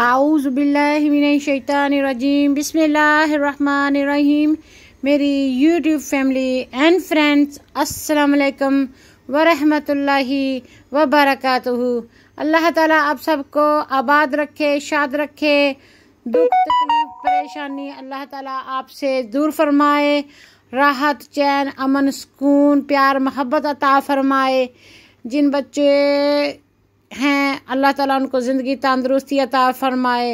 आउज़बिल्लिमिनशैतानरजीम बिसमीम मेरी YouTube family and friends अस्सलाम वालेकुम वरहमतुल्लाहि वबरकातुहु अल्लाह ताला आप सबको आबाद रखे शाद रखे दुख तकलीफ परेशानी अल्लाह ताला आपसे दूर फरमाए राहत चैन अमन सुकून प्यार मोहब्बत अता फरमाए जिन बच्चे हैं अल्लाह ताला उनको ज़िंदगी तंदरुस्ती अता फरमाए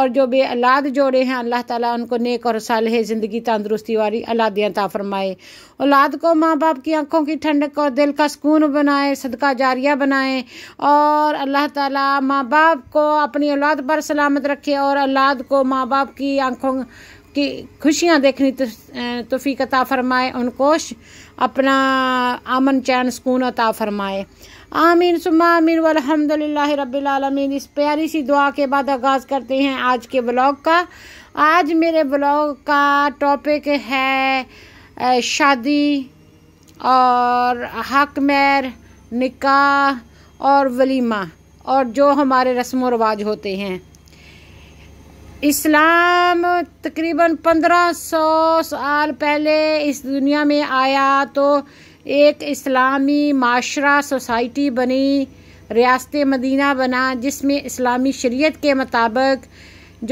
और जो भी अलाद जोड़े हैं अल्लाह ताला उनको नेक और साल ज़िंदगी तंदरुस्ती वाली औलादें अता फरमाए औलाद को माँ बाप की आँखों की ठंडक और दिल का सुकून बनाए सदका जारिया बनाए और अल्लाह ताला माँ बाप को अपनी औलाद पर सलामत रखे और औलाद को माँ बाप की आँखों की खुशियाँ देखनी तोफ़ी अता फरमाए उनको अपना अमन चैन सुकून अता फरमाए आमीन सुमा आमीन वलहमदिल्ला रबीआलमीन इस प्यारी सी दुआ के बाद आगाज़ करते हैं आज के ब्लॉग का आज मेरे ब्लॉग का टॉपिक है शादी और हक मैर निका और वलीमा और जो हमारे रस्म रवाज होते हैं इस्लाम तकरीबन पंद्रह सौ साल पहले इस दुनिया में आया तो एक इस्लामी माशरा सोसाइटी बनी रियासत मदीना बना जिसमें इस्लामी शरीयत के मुताबिक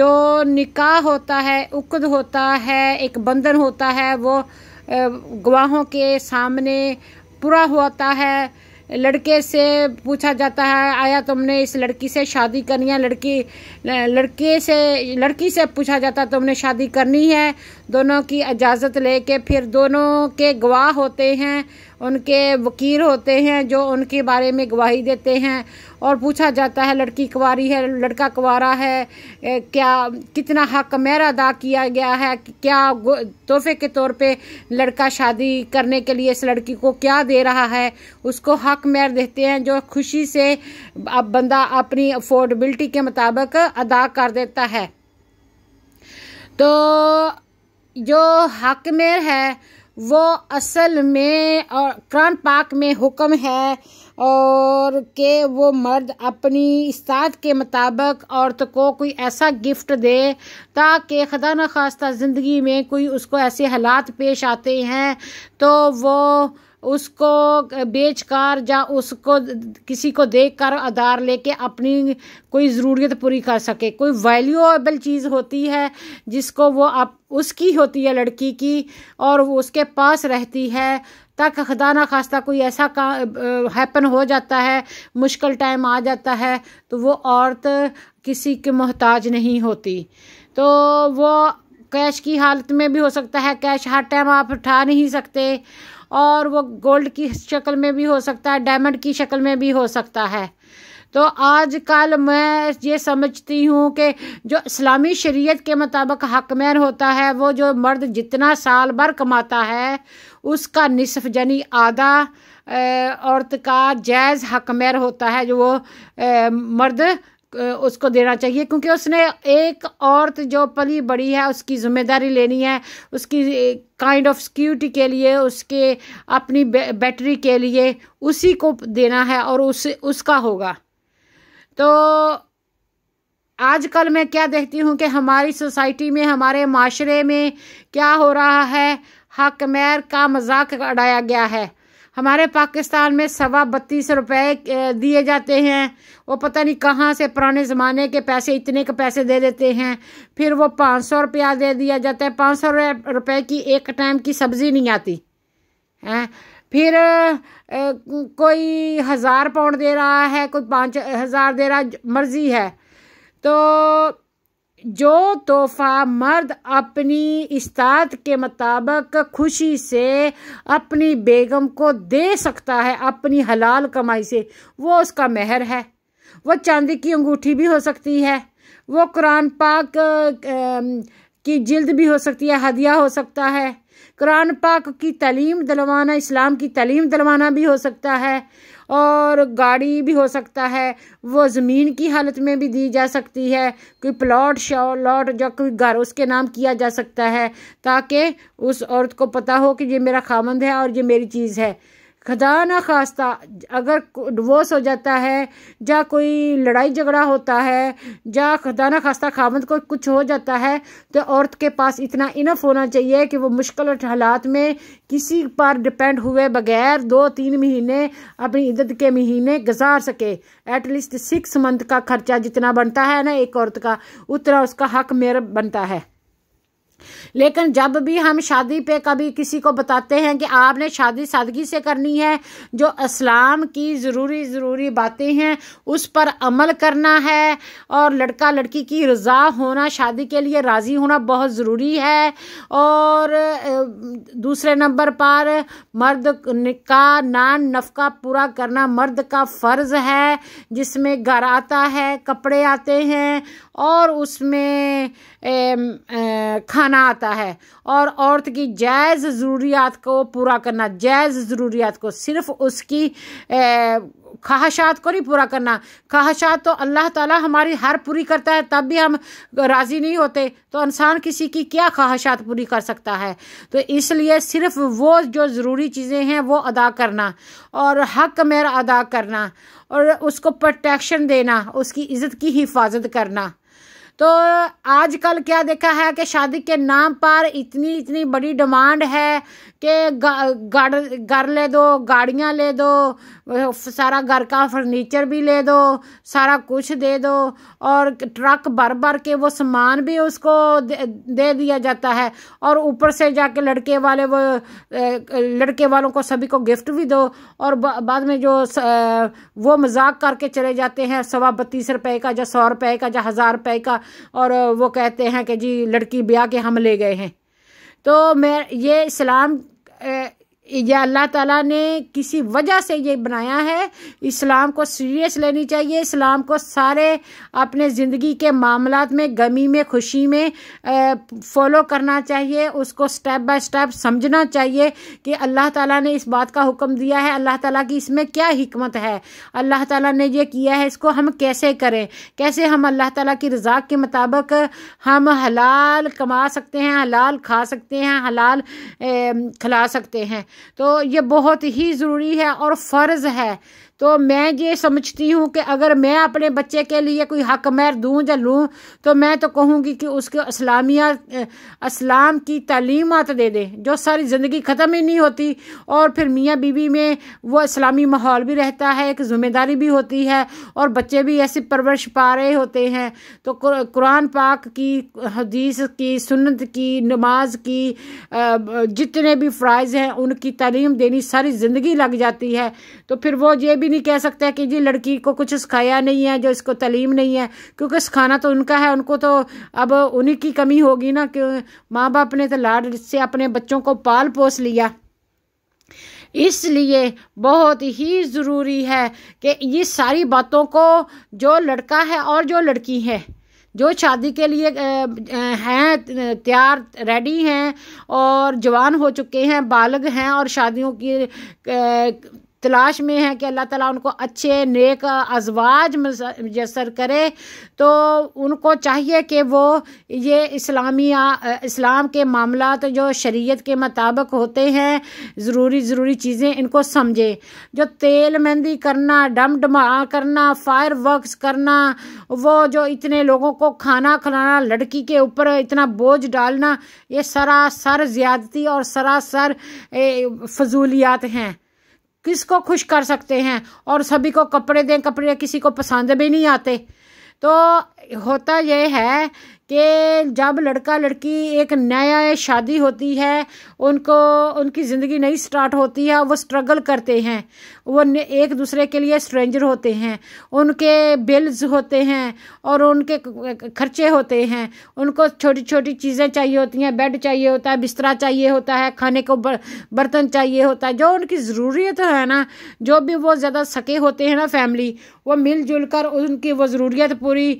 जो निकाह होता है उकद होता है एक बंधन होता है वो गवाहों के सामने पूरा होता है लड़के से पूछा जाता है आया तुमने इस लड़की से शादी करनी है लड़की लड़के से लड़की से पूछा जाता है तुमने शादी करनी है दोनों की इजाज़त लेके फिर दोनों के गवाह होते हैं उनके वकील होते हैं जो उनके बारे में गवाही देते हैं और पूछा जाता है लड़की कुंवारी है लड़का कुंवारा है क्या कितना हक मेहर अदा किया गया है क्या तोहफे के तौर पे लड़का शादी करने के लिए इस लड़की को क्या दे रहा है उसको हक मेहर देते हैं जो खुशी से अब बंदा अपनी अफोर्डेबिलिटी के मुताबिक अदा कर देता है तो जो हक मेहर है वो असल में और कुरान पाक में हुक्म है और के वो मर्द अपनी इस्ताद के मुताबिक औरत को कोई ऐसा गिफ्ट दे ताकि खदा न खास्ता ज़िंदगी में कोई उसको ऐसे हालात पेश आते हैं तो वो उसको बेचकर या उसको किसी को देखकर आधार लेके अपनी कोई ज़रूरत पूरी कर सके कोई वैल्यूएबल चीज़ होती है जिसको वो आप उसकी होती है लड़की की और वो उसके पास रहती है ताकि खुदा ना खास्ता कोई ऐसा का हैपन हो जाता है मुश्किल टाइम आ जाता है तो वो औरत किसी के मोहताज नहीं होती तो वो कैश की हालत में भी हो सकता है कैश हर टाइम आप उठा नहीं सकते और वो गोल्ड की शक्ल में भी हो सकता है डायमंड की शक्ल में भी हो सकता है तो आजकल मैं ये समझती हूँ कि जो इस्लामी शरीयत के मुताबिक हकमैन होता है वो जो मर्द जितना साल भर कमाता है उसका निसफ यानी आधा औरत का जायज़ हकमैर होता है जो वो मर्द उसको देना चाहिए क्योंकि उसने एक औरत जो पली बड़ी है उसकी ज़िम्मेदारी लेनी है उसकी काइंड ऑफ सिक्योरिटी के लिए उसके अपनी बैटरी के लिए उसी को देना है और उस उसका होगा तो आजकल मैं क्या देखती हूँ कि हमारी सोसाइटी में हमारे माशरे में क्या हो रहा है हकमैर का मजाक अड़ाया गया है हमारे पाकिस्तान में सवा बत्तीस रुपए दिए जाते हैं वो पता नहीं कहाँ से पुराने ज़माने के पैसे इतने के पैसे दे देते हैं फिर वो पाँच सौ रुपया दे दिया जाता है पाँच सौ रुपये की एक टाइम की सब्ज़ी नहीं आती हैं फिर ए, कोई हज़ार पाउंड दे रहा है कोई पाँच हज़ार दे रहा मर्ज़ी है तो जो तोहफा मर्द अपनी इस्ताद के मुताबिक खुशी से अपनी बेगम को दे सकता है अपनी हलाल कमाई से वो उसका मेहर है वो चांदी की अंगूठी भी हो सकती है वो कुरान पाक की जिल्द भी हो सकती है हदिया हो सकता है कुरान पाक की तलीम दिलवाना इस्लाम की तलीम दिलवाना भी हो सकता है और गाड़ी भी हो सकता है वो ज़मीन की हालत में भी दी जा सकती है कोई प्लॉट लॉट या कोई घर उसके नाम किया जा सकता है ताकि उस औरत को पता हो कि ये मेरा खामंद है और ये मेरी चीज़ है खदा ना खास्ता अगर डिवोर्स हो जाता है या कोई लड़ाई झगड़ा होता है या खदा ना खास्ता खामद को कुछ हो जाता है तो औरत के पास इतना इनफ होना चाहिए कि वो मुश्किल हालात में किसी पर डिपेंड हुए बगैर दो तीन महीने अपनी इद्दत के महीने गुजार सके एटलीस्ट सिक्स मंथ का खर्चा जितना बनता है ना एक औरत का उतना उसका हक मेरा बनता है लेकिन जब भी हम शादी पे कभी किसी को बताते हैं कि आपने शादी सादगी से करनी है जो इस्लाम की ज़रूरी ज़रूरी बातें हैं उस पर अमल करना है और लड़का लड़की की रज़ा होना शादी के लिए राज़ी होना बहुत ज़रूरी है और दूसरे नंबर पर मर्द का नान नफका पूरा करना मर्द का फ़र्ज़ है जिसमें घर आता है कपड़े आते हैं और उसमें ए, ए, खाना आता है और औरत की जायज़ ज़रूरियात को पूरा करना जायज़ ज़रूरियात को सिर्फ उसकी ए, ख्वाहिशात को नहीं पूरा करना ख्वाहिशात तो अल्लाह ताला हमारी हर पूरी करता है तब भी हम राज़ी नहीं होते तो इंसान किसी की क्या ख्वाहिशात पूरी कर सकता है तो इसलिए सिर्फ वो जो ज़रूरी चीज़ें हैं वो अदा करना और हक मेरा अदा करना और उसको प्रोटेक्शन देना उसकी इज़्ज़त की हिफाजत करना तो आजकल क्या देखा है कि शादी के नाम पर इतनी इतनी बड़ी डिमांड है कि घर घर ले दो गाड़ियाँ ले दो सारा घर का फर्नीचर भी ले दो सारा कुछ दे दो और ट्रक भर भर के वो सामान भी उसको दे, दे दिया जाता है और ऊपर से जाके लड़के वाले वो लड़के वालों को सभी को गिफ्ट भी दो और बाद में जो वो मजाक करके चले जाते हैं सवा बत्तीस रुपए का या सौ रुपए का या हज़ार रुपए का और वो कहते हैं कि जी लड़की ब्याह के हम ले गए हैं तो मैं ये इस्लाम यह अल्लाह ताला ने किसी वजह से ये बनाया है इस्लाम को सीरियस लेनी चाहिए इस्लाम को सारे अपने ज़िंदगी के मामला में गमी में खुशी में फॉलो करना चाहिए उसको स्टेप बाय स्टेप समझना चाहिए कि अल्लाह ताला ने इस बात का हुक्म दिया है अल्लाह ताला की इसमें क्या हमत है अल्लाह ताला ने ये किया है इसको हम कैसे करें कैसे हम अल्लाह ताली की रज़ा के मुताबिक हम हलाल कमा सकते हैं हलाल खा सकते हैं हलाल खिला सकते हैं तो ये बहुत ही ज़रूरी है और फ़र्ज़ है तो मैं ये समझती हूँ कि अगर मैं अपने बच्चे के लिए कोई हक मैर दूँ या लूँ तो मैं तो कहूँगी कि उसके इस्लामिया इस्लाम की तालीमत दे दें जो सारी ज़िंदगी ख़त्म ही नहीं होती और फिर मियाँ बीवी में वो इस्लामी माहौल भी रहता है एक ज़िम्मेदारी भी होती है और बच्चे भी ऐसी परवरिश पा रहे होते हैं तो कुरान पाक की हदीस की सुनत की नमाज की जितने भी फ़्राइज़ हैं उनकी तालीम देनी सारी ज़िंदगी लग जाती है तो फिर वो ये भी भी नहीं कह सकते कि जी लड़की को कुछ सिखाया नहीं है जो इसको तलीम नहीं है क्योंकि सिखाना तो उनका है उनको तो अब उन्हीं की कमी होगी ना कि माँ बाप ने तो लाड से अपने बच्चों को पाल पोस लिया इसलिए बहुत ही ज़रूरी है कि ये सारी बातों को जो लड़का है और जो लड़की है जो शादी के लिए हैं तैयार रेडी हैं और जवान हो चुके हैं बालग हैं और शादियों की तलाश में हैं कि अल्लाह ताला उनको अच्छे नेक अजवाज मैसर करे तो उनको चाहिए कि वो ये इस्लामी इस्लाम के मामला जो शरीयत के मुताबिक होते हैं ज़रूरी ज़रूरी चीज़ें इनको समझें जो तेल मेहंदी करना डम डमा करना फायर वर्कस करना वो जो इतने लोगों को खाना खिलाना लड़की के ऊपर इतना बोझ डालना ये सरासर ज़्यादती और सरासर फजूलियात हैं किसको खुश कर सकते हैं और सभी को कपड़े दें कपड़े किसी को पसंद भी नहीं आते तो होता यह है कि जब लड़का लड़की एक नया शादी होती है उनको उनकी ज़िंदगी नई स्टार्ट होती है वो स्ट्रगल करते हैं वो एक दूसरे के लिए स्ट्रेंजर होते हैं उनके बिल्स होते हैं और उनके खर्चे होते हैं उनको छोटी छोटी चीज़ें चाहिए होती हैं बेड चाहिए होता है बिस्तरा चाहिए होता है खाने को बर्तन चाहिए होता है जो उनकी ज़रूरियत है ना जो भी वो ज़्यादा सके होते हैं ना फैमिली वो मिलजुल कर उनकी वो ज़रूरियत पूरी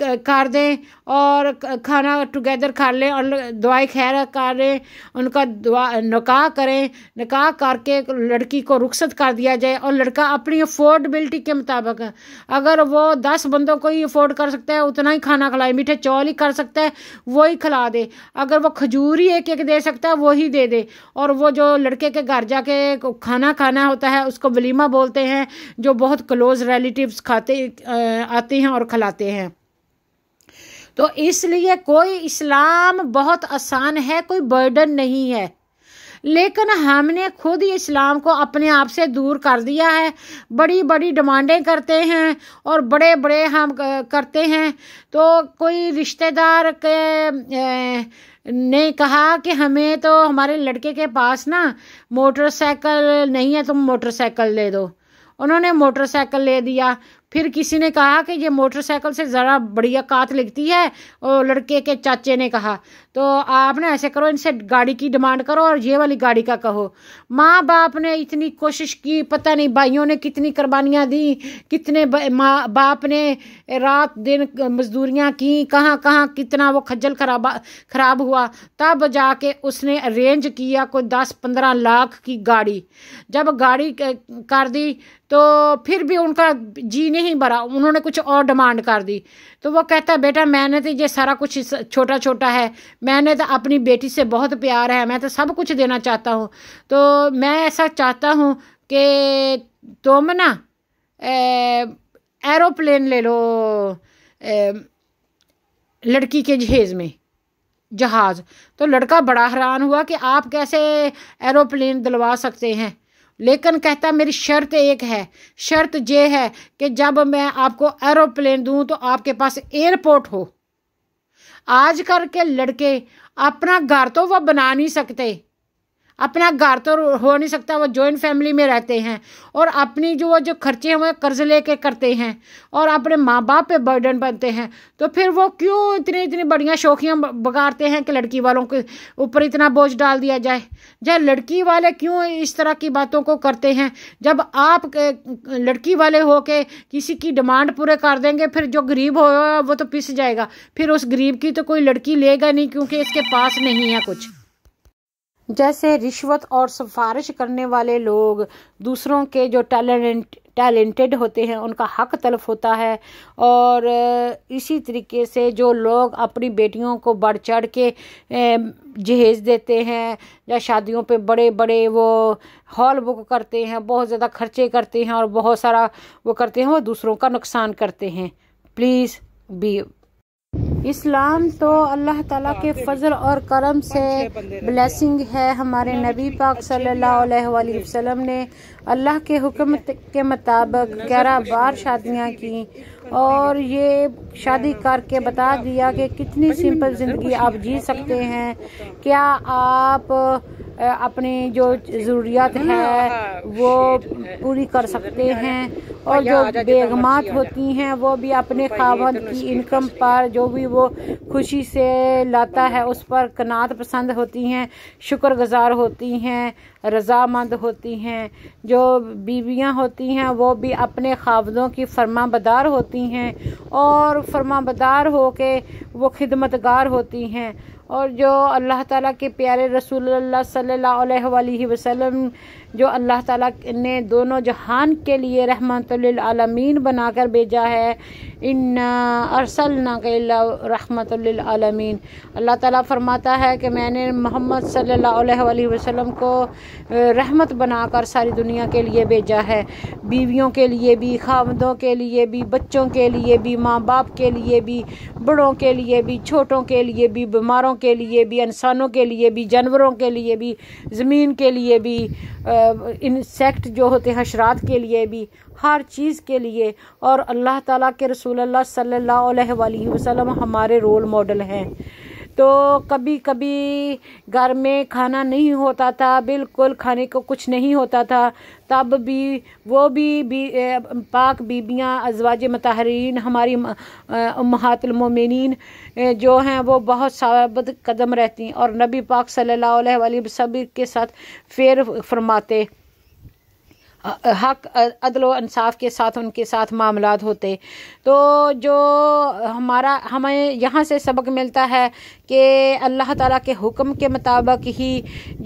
कर दें और खाना टुगेदर खा लें और दवाई खैर कर लें उनका दुआ निकाह करें निकाह करके लड़की को रुखसत कर दिया जाए और लड़का अपनी अफोर्डेबिलिटी के मुताबिक अगर वो दस बंदों को ही अफोर्ड कर सकता है उतना ही खाना खिलाए मीठे चौल ही कर सकता है वही खिला दे अगर वो खजूर ही एक एक दे सकता है वही दे दे और वो जो लड़के के घर जाके खाना खाना होता है उसको वलीमा बोलते हैं जो बहुत क्लोज़ रिलेटिव्स खाते आते हैं और खिलाते हैं तो इसलिए कोई इस्लाम बहुत आसान है कोई बर्डन नहीं है लेकिन हमने खुद ही इस्लाम को अपने आप से दूर कर दिया है बड़ी बड़ी डिमांडें करते हैं और बड़े बड़े हम करते हैं तो कोई रिश्तेदार के ने कहा कि हमें तो हमारे लड़के के पास ना मोटरसाइकिल नहीं है तुम मोटरसाइकिल ले दो उन्होंने मोटरसाइकिल ले दिया फिर किसी ने कहा कि ये मोटरसाइकिल से ज़रा बढ़िया कात लगती है और लड़के के चाचे ने कहा तो आप ना ऐसे करो इनसे गाड़ी की डिमांड करो और ये वाली गाड़ी का कहो माँ बाप ने इतनी कोशिश की पता नहीं भाइयों ने कितनी कुर्बानियाँ दी कितने माँ बाप ने रात दिन मजदूरियाँ की कहाँ कहाँ कितना वो खज्जल खराब खराब हुआ तब जाके उसने अरेंज किया कोई दस पंद्रह लाख की गाड़ी जब गाड़ी कर दी तो फिर भी उनका जी नहीं भरा उन्होंने कुछ और डिमांड कर दी तो वो कहता है बेटा मैंने तो ये सारा कुछ छोटा छोटा है मैंने तो अपनी बेटी से बहुत प्यार है मैं तो सब कुछ देना चाहता हूँ तो मैं ऐसा चाहता हूँ कि तुम ना एरोप्लेन ले लो ए, लड़की के जहेज़ में जहाज़ तो लड़का बड़ा हैरान हुआ कि आप कैसे एरोप्लेन दिलवा सकते हैं लेकिन कहता मेरी शर्त एक है शर्त ये है कि जब मैं आपको एरोप्लेन दूं तो आपके पास एयरपोर्ट हो आज कल के लड़के अपना घर तो वह बना नहीं सकते अपना घर तो हो नहीं सकता वो जॉइंट फैमिली में रहते हैं और अपनी जो वो जो खर्चे हैं वो कर्ज लेके करते हैं और अपने माँ बाप पे बर्डन बनते हैं तो फिर वो क्यों इतनी इतनी बढ़िया शौकियाँ बगाड़ते हैं कि लड़की वालों के ऊपर इतना बोझ डाल दिया जाए जब लड़की वाले क्यों इस तरह की बातों को करते हैं जब आप लड़की वाले हो के किसी की डिमांड पूरे कर देंगे फिर जो गरीब हो वो तो पिस जाएगा फिर उस गरीब की तो कोई लड़की लेगा नहीं क्योंकि इसके पास नहीं है कुछ जैसे रिश्वत और सिफारिश करने वाले लोग दूसरों के जो टैलेंट टैलेंटेड होते हैं उनका हक तलफ होता है और इसी तरीके से जो लोग अपनी बेटियों को बढ़ चढ़ के जहेज देते हैं या शादियों पे बड़े बड़े वो हॉल बुक करते हैं बहुत ज़्यादा खर्चे करते हैं और बहुत सारा वो करते हैं वो दूसरों का नुकसान करते हैं प्लीज़ बी इस्लाम तो अल्लाह ताला के फजल और करम से ब्लेसिंग है हमारे नबी पाक सल्लल्लाहु अलैहि वसल्लम ने अल्लाह के हुक्म के मुताबिक ग्यारह बार शादियां की और ये शादी करके बता दिया कि कितनी सिंपल ज़िंदगी आप जी सकते हैं अच्छा। क्या आप अपनी जो ज़रूरियात हाँ, हाँ, है वो पूरी कर सकते हैं और जो तो बेगमात होती हैं वो भी अपने तो खावन की इनकम पर जो भी वो खुशी से लाता है उस पर कनात पसंद होती हैं शुक्रगुजार होती हैं रजामंद होती हैं जो बीवियां होती हैं वो भी अपने खावदों की फरमाबदार होती हैं और फरमाबदार हो के वो खिदमतगार होती हैं और जो अल्लाह ताला के प्यारे रसूल सल्लल्लाहु अलैहि वसल्लम जो अल्लाह ताला ने दोनों जहान के लिए रहमतमीन बनाकर भेजा है इन अरसल रहमतमीन अल्लाह ताला फरमाता है कि मैंने मोहम्मद सल्ला वसम को रहमत बनाकर सारी दुनिया के लिए भेजा है बीवियों के लिए भी खामदों के लिए भी बच्चों के लिए भी माँ बाप के लिए भी बड़ों के लिए भी छोटों के लिए भी बीमारों के लिए भी इंसानों के लिए भी जानवरों के लिए भी ज़मीन के लिए भी आ, इंसेक्ट जो होते हैं हशरात के लिए भी हर चीज़ के लिए और अल्लाह ताला के रसूल सल्ला सल्लल्लाहु अलैहि वसल्लम हमारे रोल मॉडल हैं तो कभी कभी घर में खाना नहीं होता था बिल्कुल खाने को कुछ नहीं होता था तब भी वो भी, भी पाक बीबियाँ अजवाज मतहरीन हमारी महातलमिन जो हैं वो बहुत साबत कदम रहती और नबी पाक सल्लल्लाहु अलैहि के साथ फेर फरमाते हक अदल इंसाफ के साथ उनके साथ मामला होते तो जो हमारा हमें यहाँ से सबक मिलता है कि अल्लाह ताला के हुक्म के मुताबिक ही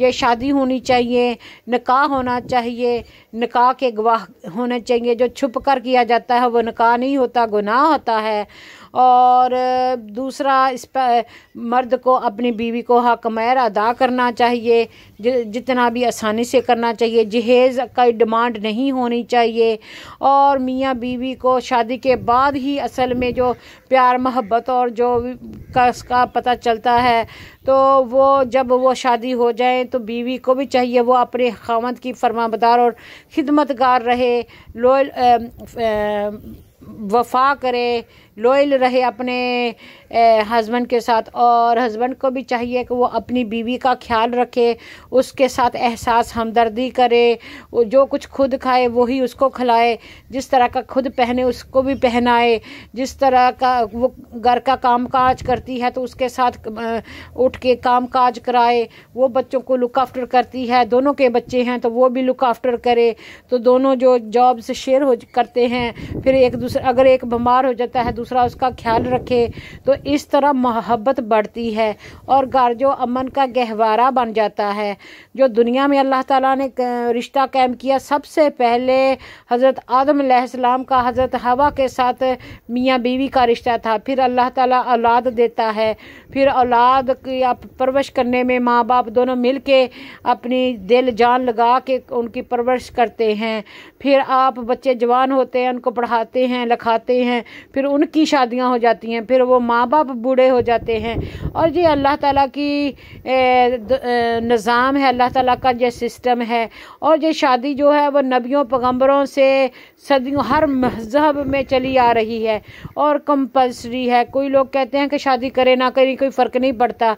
ये शादी होनी चाहिए निकाह होना चाहिए निकाह के गवाह होने चाहिए जो छुप कर किया जाता है वो निकाह नहीं होता गुनाह होता है और दूसरा इस पर मर्द को अपनी बीवी को हक मैर अदा करना चाहिए जितना भी आसानी से करना चाहिए जहेज़ का डिमांड नहीं होनी चाहिए और मियाँ बीवी को शादी के बाद ही असल में जो प्यार मोहब्बत और जो का पता चल चलता है तो वो जब वो शादी हो जाए तो बीवी को भी चाहिए वो अपने खामद की फरमाबदार और खिदमतगार रहे लोयल वफा करे लॉयल रहे अपने हस्बैंड के साथ और हस्बैंड को भी चाहिए कि वो अपनी बीवी का ख्याल रखे उसके साथ एहसास हमदर्दी करे जो कुछ खुद खाए वही उसको खिलाए जिस तरह का खुद पहने उसको भी पहनाए जिस तरह का वो घर का काम काज करती है तो उसके साथ उठ के काम काज कराए वो बच्चों को लुक आफ्टर करती है दोनों के बच्चे हैं तो वो भी लुक आफ्टर करे तो दोनों जो जॉब्स शेयर हो करते हैं फिर एक दूसरे अगर एक बीमार हो जाता है दूसरा उसका ख्याल रखे तो इस तरह मोहब्बत बढ़ती है और घर जो अमन का गहवारा बन जाता है जो दुनिया में अल्लाह ताला ने रिश्ता कायम किया सबसे पहले हज़रत आदम आदम का हज़रत हवा के साथ मियाँ बीवी का रिश्ता था फिर अल्लाह ताला औलाद देता है फिर औलाद की आप परवरिश करने में माँ बाप दोनों मिल के अपनी दिल जान लगा के उनकी परवरिश करते हैं फिर आप बच्चे जवान होते हैं उनको पढ़ाते हैं लिखाते हैं फिर उन की शादियां हो जाती हैं फिर वो माँ बाप बूढ़े हो जाते हैं और ये अल्लाह ताला की निज़ाम है अल्लाह ताला का ये सिस्टम है और ये शादी जो है वो नबियों पैगम्बरों से सदियों हर मजहब में चली आ रही है और कंपलसरी है कोई लोग कहते हैं कि शादी करे ना करें कोई फ़र्क नहीं पड़ता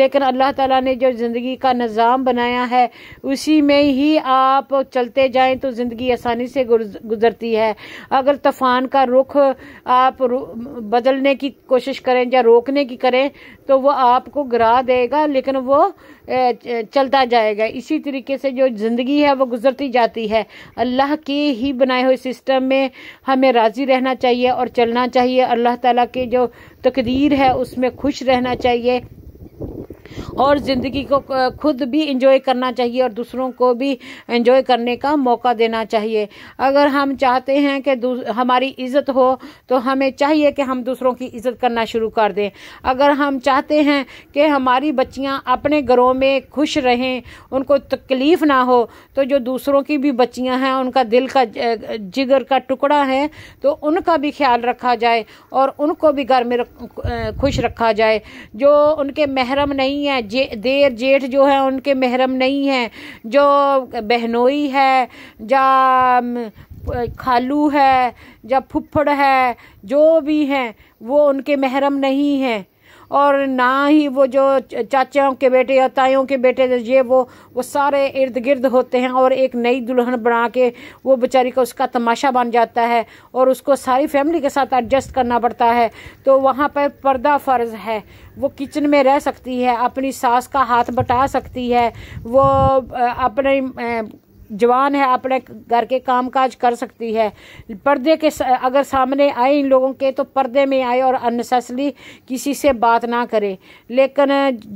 लेकिन अल्लाह ताला ने जो ज़िंदगी का निज़ाम बनाया है उसी में ही आप चलते जाएं तो ज़िंदगी आसानी से गुजरती है अगर तूफ़ान का रुख आप बदलने की कोशिश करें या रोकने की करें तो वो आपको गिरा देगा लेकिन वो चलता जाएगा इसी तरीके से जो ज़िंदगी है वो गुजरती जाती है अल्लाह के ही बनाए हुए सिस्टम में हमें राज़ी रहना चाहिए और चलना चाहिए अल्लाह ताला के जो तकदीर है उसमें खुश रहना चाहिए और ज़िंदगी को खुद भी इंजॉय करना चाहिए और दूसरों को भी इंजॉय करने का मौका देना चाहिए अगर हम चाहते हैं कि हमारी इज्जत हो तो हमें चाहिए कि हम दूसरों की इज्जत करना शुरू कर दें अगर हम चाहते हैं कि हमारी बच्चियाँ अपने घरों में खुश रहें उनको तकलीफ़ ना हो तो जो दूसरों की भी बच्चियाँ हैं उनका दिल का जिगर का टुकड़ा है तो उनका भी ख्याल रखा जाए और उनको भी घर में खुश रखा जाए जो उनके महरम नहीं नहीं है जे देर जेठ जो है उनके महरम नहीं है जो बहनोई है या खालू है या फुफड़ है जो भी हैं वो उनके महरम नहीं हैं और ना ही वो जो चाचाओं के बेटे या ताइयों के बेटे ये वो वो सारे इर्द गिर्द होते हैं और एक नई दुल्हन बना के वो बेचारी का उसका तमाशा बन जाता है और उसको सारी फैमिली के साथ एडजस्ट करना पड़ता है तो वहाँ पर पर्दा फर्ज है वो किचन में रह सकती है अपनी सास का हाथ बटा सकती है वो अपने जवान है अपने घर के काम काज कर सकती है पर्दे के अगर सामने आए इन लोगों के तो पर्दे में आए और अनसेसली किसी से बात ना करें लेकिन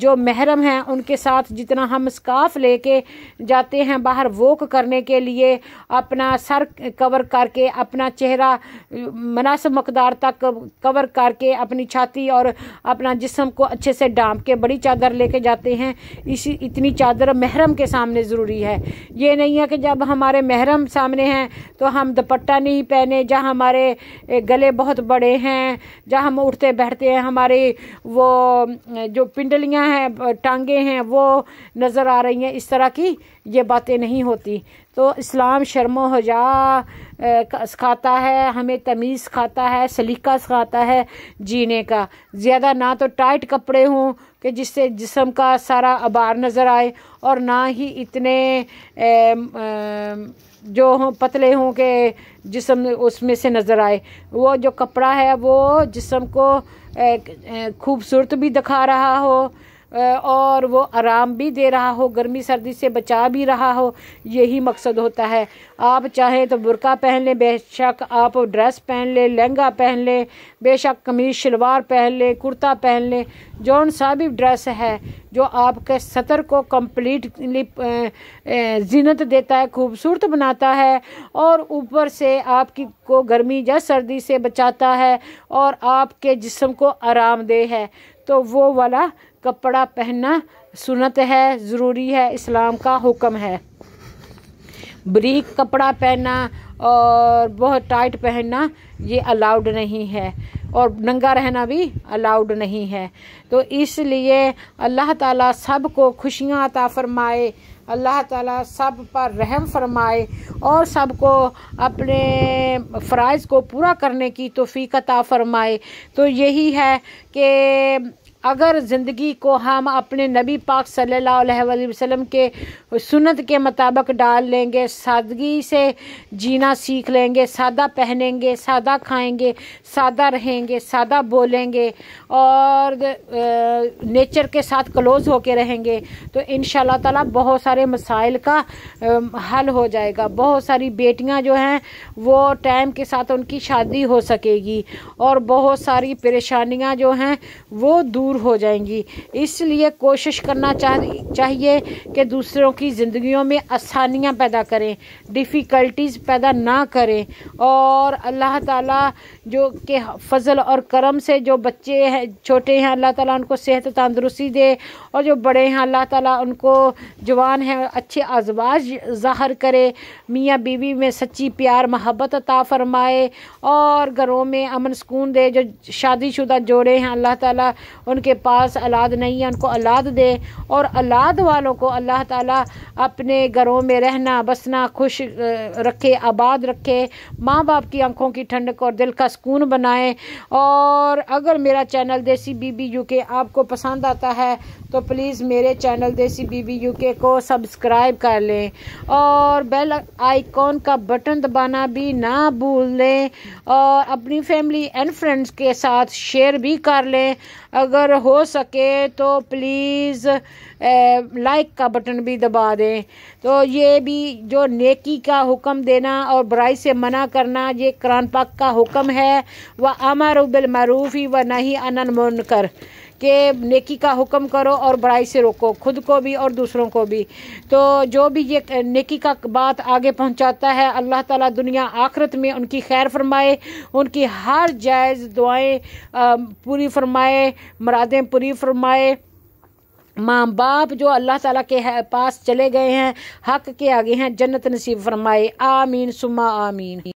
जो महरम हैं उनके साथ जितना हम स्काफ लेके जाते हैं बाहर वॉक करने के लिए अपना सर कवर करके अपना चेहरा मुनासिब मकदार तक कवर करके अपनी छाती और अपना जिसम को अच्छे से डांप के बड़ी चादर लेके जाते हैं इसी इतनी चादर महरम के सामने ज़रूरी है ये नहीं है है कि जब हमारे महरम सामने हैं तो हम दुपट्टा नहीं पहने जहाँ हमारे गले बहुत बड़े हैं जहाँ हम उठते बैठते हैं हमारी वो जो पिंडलियाँ हैं टांगे हैं वो नज़र आ रही हैं इस तरह की ये बातें नहीं होती तो इस्लाम शर्मो हजा सिखाता है हमें तमीज़ सिखाता है सलीका सिखाता है जीने का ज़्यादा ना तो टाइट कपड़े हों कि जिससे जिसम का सारा आबार नज़र आए और ना ही इतने ए, ए, जो हों पतले हों के जिसम उसमें से नज़र आए वो जो कपड़ा है वो जिसम को खूबसूरत भी दिखा रहा हो और वो आराम भी दे रहा हो गर्मी सर्दी से बचा भी रहा हो यही मकसद होता है आप चाहें तो बुरका पहन लें बेशक आप ड्रेस पहन लें लहंगा पहन लें बेशक कमीज शलवार पहन लें कुर्ता पहन लें जौन सा भी ड्रेस है जो आपके सतर को कम्प्लीटली जीनत देता है खूबसूरत बनाता है और ऊपर से आपकी को गर्मी या सर्दी से बचाता है और आपके जिसम को आराम दे है तो वो वाला कपड़ा पहनना सुनत है ज़रूरी है इस्लाम का हुक्म है ब्रीक कपड़ा पहनना और बहुत टाइट पहनना ये अलाउड नहीं है और नंगा रहना भी अलाउड नहीं है तो इसलिए अल्लाह ताला सब को खुशियाँ अता फरमाए अल्लाह ताला सब पर रहम फरमाए और सब को अपने फ़राइज़ को पूरा करने की तोफ़ी अता फरमाए तो यही है कि अगर ज़िंदगी को हम अपने नबी पाक सल्लल्लाहु अलैहि वसल्लम के सुनत के मुताबिक डाल लेंगे सादगी से जीना सीख लेंगे सादा पहनेंगे सादा खाएंगे सादा रहेंगे सादा बोलेंगे और नेचर के साथ क्लोज होके रहेंगे तो इन ताला बहुत सारे मसाइल का हल हो जाएगा बहुत सारी बेटियां जो हैं वो टाइम के साथ उनकी शादी हो सकेगी और बहुत सारी परेशानियाँ जो हैं वो दूर दूर हो जाएंगी इसलिए कोशिश करना चाहिए कि दूसरों की ज़िंदगियों में आसानियाँ पैदा करें डिफ़िकल्टीज़ पैदा ना करें और अल्लाह ताला जो के फ़ज़ल और करम से जो बच्चे हैं छोटे हैं अल्लाह ताला उनको सेहत तंदरुस्ती दे और जो बड़े हैं अल्लाह ताला उनको जवान हैं अच्छे आजवाज ज़ाहर करे मियाँ बीवी में सच्ची प्यार मोहब्बत अता फ़रमाए और घरों में अमन सुकून दे जो शादीशुदा जोड़े हैं अल्लाह ताला उन जिनके पास औलाद नहीं है उनको औलाद दे और औलाद वालों को अल्लाह ताला अपने घरों में रहना बसना खुश रखे आबाद रखे माँ बाप की आंखों की ठंडक और दिल का सुकून बनाए और अगर मेरा चैनल देसी बीबी यूके आपको पसंद आता है तो प्लीज़ मेरे चैनल देसी बीबी यूके को सब्सक्राइब कर लें और बेल आइकॉन का बटन दबाना भी ना भूल लें और अपनी फैमिली एंड फ्रेंड्स के साथ शेयर भी कर लें अगर अगर हो सके तो प्लीज़ लाइक का बटन भी दबा दें तो ये भी जो नेकी का हुक्म देना और बुराई से मना करना ये कुरान पाक का हुक्म है वह अमर ही व नहीं अनन मुनकर कि नेकी का हुक्म करो और बड़ाई से रोको खुद को भी और दूसरों को भी तो जो भी ये नेकी का बात आगे पहुंचाता है अल्लाह ताला दुनिया आखरत में उनकी खैर फरमाए उनकी हर जायज़ दुआएं पूरी फरमाए मुरादें पूरी फरमाए माँ बाप जो अल्लाह ताला के पास चले गए हैं हक के आगे हैं जन्नत नसीब फरमाए आमीन सुमा आमीन